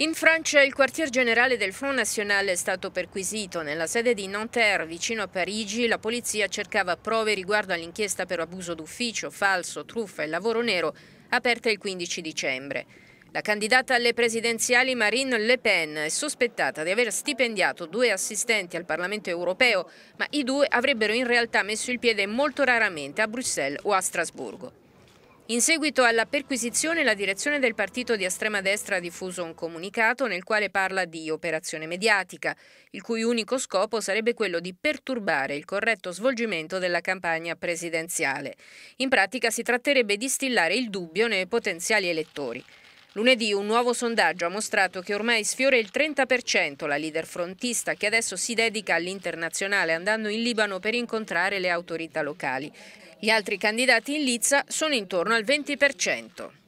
In Francia il quartier generale del Front National è stato perquisito. Nella sede di Nanterre, vicino a Parigi, la polizia cercava prove riguardo all'inchiesta per abuso d'ufficio, falso, truffa e lavoro nero aperta il 15 dicembre. La candidata alle presidenziali Marine Le Pen è sospettata di aver stipendiato due assistenti al Parlamento europeo, ma i due avrebbero in realtà messo il piede molto raramente a Bruxelles o a Strasburgo. In seguito alla perquisizione, la direzione del partito di estrema destra ha diffuso un comunicato nel quale parla di operazione mediatica, il cui unico scopo sarebbe quello di perturbare il corretto svolgimento della campagna presidenziale. In pratica si tratterebbe di stillare il dubbio nei potenziali elettori. Lunedì un nuovo sondaggio ha mostrato che ormai sfiora il 30% la leader frontista che adesso si dedica all'internazionale andando in Libano per incontrare le autorità locali. Gli altri candidati in Lizza sono intorno al 20%.